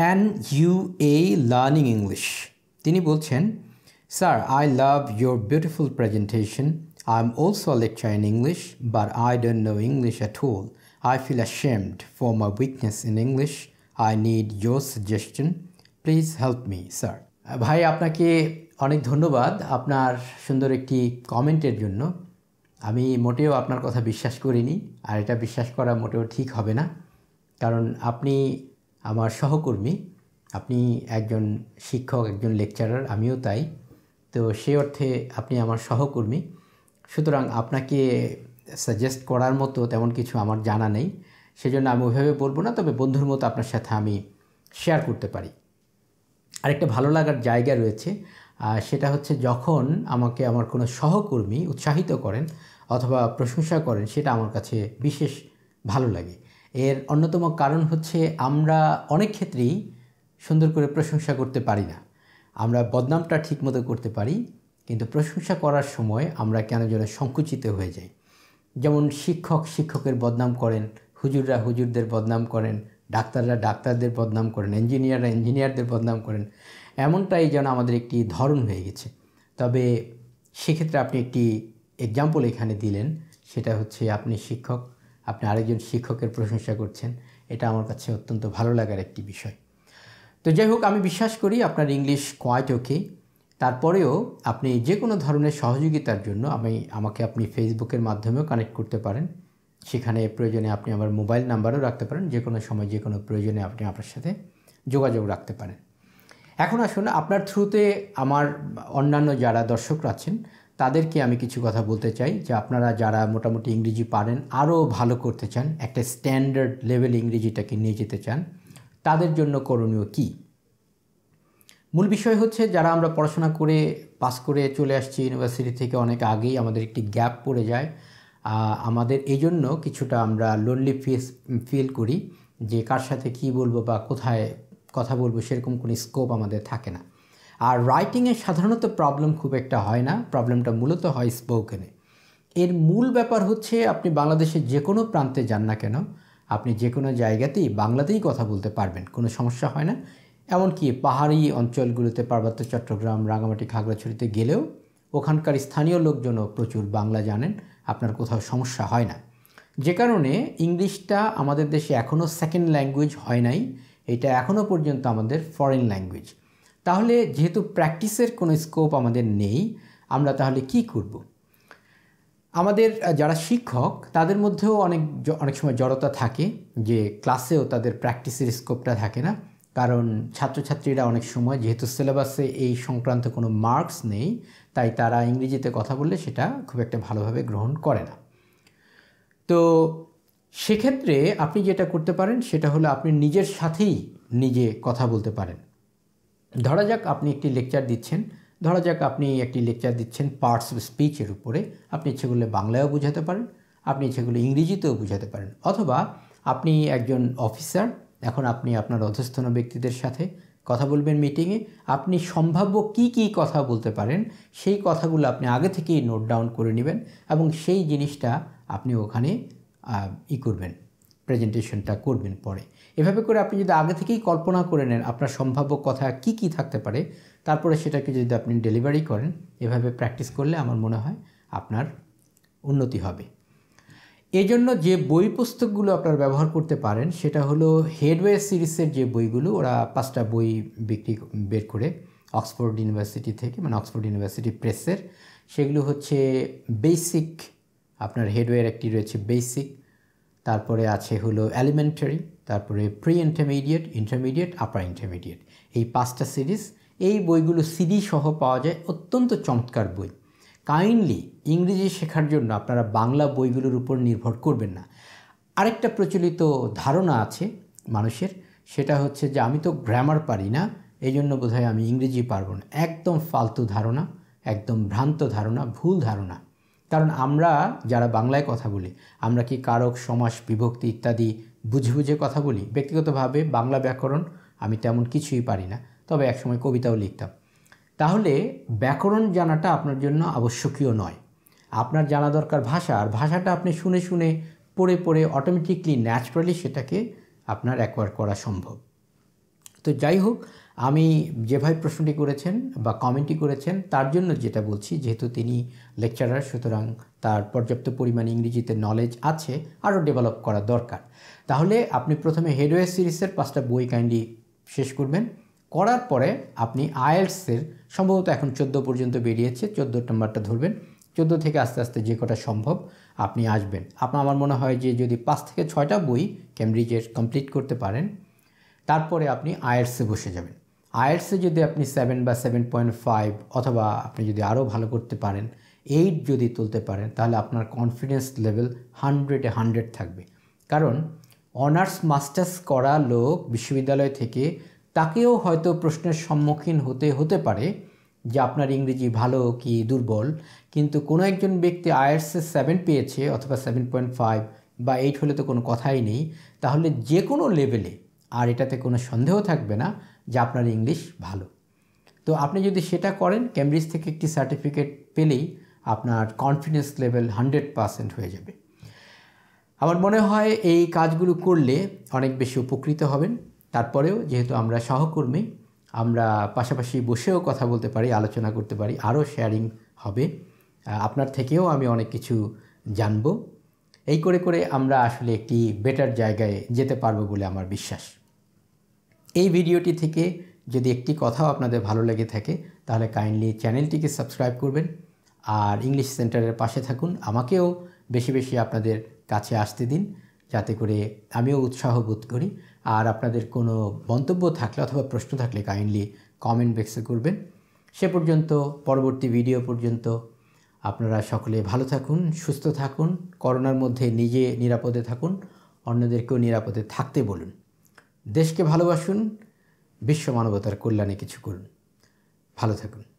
An you a learning English তিনি বলছেন sir I love your beautiful presentation I am also lecture in English but I don't know English at whole I feel ashamed for my weakness in English I need your suggestion please help me sir ভাই আপনাকে অনেক ধন্যবাদ আপনার সুন্দর একটি কমেন্টের জন্য আমি মোটেও আপনার কথা বিশ্বাস করিনি আর এটা বিশ্বাস করা মোটেও ঠিক হবে না কারণ আপনি আমার সহকর্মী আপনি একজন শিক্ষক একজন লেকচারার আমিও তাই তো সে অর্থে আপনি আমার সহকর্মী সুতরাং আপনাকে সাজেস্ট করার মতো তেমন কিছু আমার জানা নেই সেজন্য আমি ওইভাবে বলবো না তবে বন্ধুর মতো আপনার সাথে আমি শেয়ার করতে পারি আরেকটা ভালো লাগার জায়গা রয়েছে সেটা হচ্ছে যখন আমাকে আমার কোনো সহকর্মী উৎসাহিত করেন অথবা প্রশংসা করেন সেটা আমার কাছে বিশেষ ভালো লাগে এর অন্যতম কারণ হচ্ছে আমরা অনেক ক্ষেত্রেই সুন্দর করে প্রশংসা করতে পারি না আমরা বদনামটা ঠিকমতো করতে পারি কিন্তু প্রশংসা করার সময় আমরা কেন যেন সংকুচিত হয়ে যাই যেমন শিক্ষক শিক্ষকের বদনাম করেন হুজুররা হুজুরদের বদনাম করেন ডাক্তাররা ডাক্তারদের বদনাম করেন ইঞ্জিনিয়াররা ইঞ্জিনিয়ারদের বদনাম করেন এমনটাই যেন আমাদের একটি ধরন হয়ে গেছে তবে সেক্ষেত্রে আপনি একটি এক্সাম্পল এখানে দিলেন সেটা হচ্ছে আপনি শিক্ষক আপনি আরেকজন শিক্ষকের প্রশংসা করছেন এটা আমার কাছে অত্যন্ত ভালো লাগার একটি বিষয় তো যাই হোক আমি বিশ্বাস করি আপনার ইংলিশ কোয়াইট ওকে তারপরেও আপনি যে কোনো ধরনের সহযোগিতার জন্য আমি আমাকে আপনি ফেসবুকের মাধ্যমেও কানেক্ট করতে পারেন সেখানে প্রয়োজনে আপনি আমার মোবাইল নাম্বারও রাখতে পারেন যে কোনো সময় যে কোনো প্রয়োজনে আপনি আপনার সাথে যোগাযোগ রাখতে পারেন এখন আসুন আপনার থ্রুতে আমার অন্যান্য যারা দর্শকরা আছেন তাদেরকে আমি কিছু কথা বলতে চাই যে আপনারা যারা মোটামুটি ইংরেজি পারেন আরও ভালো করতে চান একটা স্ট্যান্ডার্ড লেভেল ইংরেজিটাকে নিয়ে যেতে চান তাদের জন্য করণীয় কী মূল বিষয় হচ্ছে যারা আমরা পড়াশোনা করে পাস করে চলে আসছি ইউনিভার্সিটি থেকে অনেক আগেই আমাদের একটি গ্যাপ পড়ে যায় আমাদের এই জন্য কিছুটা আমরা লোনলি ফিস ফিল করি যে কার সাথে কি বলবো বা কোথায় কথা বলবো সেরকম কোনো স্কোপ আমাদের থাকে না আর রাইটিংয়ে সাধারণত প্রবলেম খুব একটা হয় না প্রবলেমটা মূলত হয় স্পোকেনে এর মূল ব্যাপার হচ্ছে আপনি বাংলাদেশের যে কোনো প্রান্তে যান না কেন আপনি যে কোনো জায়গাতেই বাংলাতেই কথা বলতে পারবেন কোনো সমস্যা হয় না এমনকি পাহাড়ি অঞ্চলগুলোতে পার্বত্য চট্টগ্রাম রাঙামাটি খাগড়াছড়িতে গেলেও ওখানকার স্থানীয় লোকজনও প্রচুর বাংলা জানেন আপনার কোথাও সমস্যা হয় না যে কারণে ইংলিশটা আমাদের দেশে এখনও সেকেন্ড ল্যাঙ্গুয়েজ হয় নাই এটা এখনও পর্যন্ত আমাদের ফরেন ল্যাঙ্গুয়েজ তাহলে যেহেতু প্র্যাকটিসের কোনো স্কোপ আমাদের নেই আমরা তাহলে কি করব। আমাদের যারা শিক্ষক তাদের মধ্যেও অনেক অনেক সময় জড়তা থাকে যে ক্লাসেও তাদের প্র্যাকটিসের স্কোপটা থাকে না কারণ ছাত্রছাত্রীরা অনেক সময় যেহেতু সিলেবাসে এই সংক্রান্ত কোনো মার্কস নেই তাই তারা ইংরেজিতে কথা বললে সেটা খুব একটা ভালোভাবে গ্রহণ করে না তো সেক্ষেত্রে আপনি যেটা করতে পারেন সেটা হলো আপনি নিজের সাথেই নিজে কথা বলতে পারেন ধরা যাক আপনি একটি লেকচার দিচ্ছেন ধরা যাক আপনি একটি লেকচার দিচ্ছেন পার্টস স্পিচের উপরে আপনি সেগুলো বাংলায়ও বোঝাতে পারেন আপনি সেগুলো ইংরেজিতেও বোঝাতে পারেন অথবা আপনি একজন অফিসার এখন আপনি আপনার অধস্থন ব্যক্তিদের সাথে কথা বলবেন মিটিংয়ে আপনি সম্ভাব্য কি কি কথা বলতে পারেন সেই কথাগুলো আপনি আগে থেকেই নোট ডাউন করে নেবেন এবং সেই জিনিসটা আপনি ওখানে ই করবেন প্রেজেন্টেশনটা করবেন পরে এভাবে করে আপনি যদি আগে থেকেই কল্পনা করে নেন আপনার সম্ভাব্য কথা কি কি থাকতে পারে তারপরে সেটাকে যদি আপনি ডেলিভারি করেন এভাবে প্র্যাকটিস করলে আমার মনে হয় আপনার উন্নতি হবে এজন্য যে বই পুস্তকগুলো আপনারা ব্যবহার করতে পারেন সেটা হলো হেডওয়ে সিরিজের যে বইগুলো ওরা পাঁচটা বই বিক্রি বের করে অক্সফোর্ড ইউনিভার্সিটি থেকে মানে অক্সফোর্ড ইউনিভার্সিটি প্রেসের সেগুলো হচ্ছে বেসিক আপনার হেডওয়ের একটি রয়েছে বেসিক তারপরে আছে হলো এলিমেন্টারি তারপরে pre intermediate intermediate upper intermediate এই পাঁচটা সিরিজ এই বইগুলো সিডি সহ পাওয়া যায় অত্যন্ত চমৎকার বই কাইন্ডলি ইংরেজি শেখার জন্য আপনারা বাংলা বইগুলোর উপর নির্ভর করবেন না আরেকটা প্রচলিত ধারণা আছে মানুষের সেটা হচ্ছে যে আমি তো গ্রামার পারি না এই জন্য বোধহয় আমি ইংরেজি পারব না একদম ফালতু ধারণা একদম ভ্রান্ত ধারণা ভুল ধারণা কারণ আমরা যারা বাংলায় কথা বলি আমরা কি কারক সমাস বিভক্তি ইত্যাদি বুঝে বুঝে কথা বলি ব্যক্তিগতভাবে বাংলা ব্যাকরণ আমি তেমন কিছুই পারি না তবে একসময় কবিতাও লিখতাম তাহলে ব্যাকরণ জানাটা আপনার জন্য আবশ্যকীয় নয় আপনার জানা দরকার ভাষা আর ভাষাটা আপনি শুনে শুনে পড়ে পড়ে অটোমেটিকলি ন্যাচারালি সেটাকে আপনার অ্যাকোয়ার করা সম্ভব তো যাই হোক আমি যে ভাই প্রশ্নটি করেছেন বা কমেন্টটি করেছেন তার জন্য যেটা বলছি যেহেতু তিনি লেকচারার সুতরাং তার পর্যাপ্ত পরিমাণ ইংরেজিতে নলেজ আছে আরও ডেভেলপ করা দরকার তাহলে আপনি প্রথমে হেডওয়ে সিরিজের পাঁচটা বই কাইন্ডলি শেষ করবেন করার পরে আপনি আয়েলসের সম্ভবত এখন চোদ্দো পর্যন্ত বেরিয়েছে চোদ্দো নম্বরটা ধরবেন চোদ্দো থেকে আস্তে আস্তে যে কটা সম্ভব আপনি আসবেন আপনার আমার মনে হয় যে যদি পাঁচ থেকে ছয়টা বই ক্যামব্রিজের কমপ্লিট করতে পারেন তারপরে আপনি আয়েলসে বসে যাবেন আয়েটসে যদি আপনি সেভেন বা সেভেন পয়েন্ট ফাইভ অথবা আপনি যদি আরও ভালো করতে পারেন এইট যদি তুলতে পারেন তাহলে আপনার কনফিডেন্স লেভেল হান্ড্রেডে হান্ড্রেড থাকবে কারণ অনার্স মাস্টার্স করা লোক বিশ্ববিদ্যালয় থেকে তাকেও হয়তো প্রশ্নের সম্মুখীন হতে হতে পারে যে আপনার ইংরেজি ভালো কি দুর্বল কিন্তু কোনো একজন ব্যক্তি আয়ার্সে সেভেন পেয়েছে অথবা সেভেন পয়েন্ট ফাইভ বা এইট হলে তো কোনো কথাই নেই তাহলে যে কোনো লেভেলে আর এটাতে কোনো সন্দেহ থাকবে না যে আপনার ইংলিশ ভালো তো আপনি যদি সেটা করেন ক্যামব্রিজ থেকে একটি সার্টিফিকেট পেলেই আপনার কনফিডেন্স লেভেল হান্ড্রেড পারসেন্ট হয়ে যাবে আমার মনে হয় এই কাজগুলো করলে অনেক বেশি উপকৃত হবেন তারপরেও যেহেতু আমরা সহকর্মী আমরা পাশাপাশি বসেও কথা বলতে পারি আলোচনা করতে পারি আরও শেয়ারিং হবে আপনার থেকেও আমি অনেক কিছু জানব এই করে করে আমরা আসলে একটি বেটার জায়গায় যেতে পারবো বলে আমার বিশ্বাস এই ভিডিওটি থেকে যদি একটি কথাও আপনাদের ভালো লেগে থাকে তাহলে কাইন্ডলি চ্যানেলটিকে সাবস্ক্রাইব করবেন আর ইংলিশ সেন্টারের পাশে থাকুন আমাকেও বেশি বেশি আপনাদের কাছে আসতে দিন যাতে করে আমিও উৎসাহ বোধ করি আর আপনাদের কোনো মন্তব্য থাকলে অথবা প্রশ্ন থাকলে কাইন্ডলি কমেন্ট বক্সে করবেন সে পর্যন্ত পরবর্তী ভিডিও পর্যন্ত আপনারা সকলে ভালো থাকুন সুস্থ থাকুন করোনার মধ্যে নিজে নিরাপদে থাকুন অন্যদেরকেও নিরাপদে থাকতে বলুন দেশকে ভালোবাসুন বিশ্ব মানবতার কল্যাণে কিছু করুন ভালো থাকুন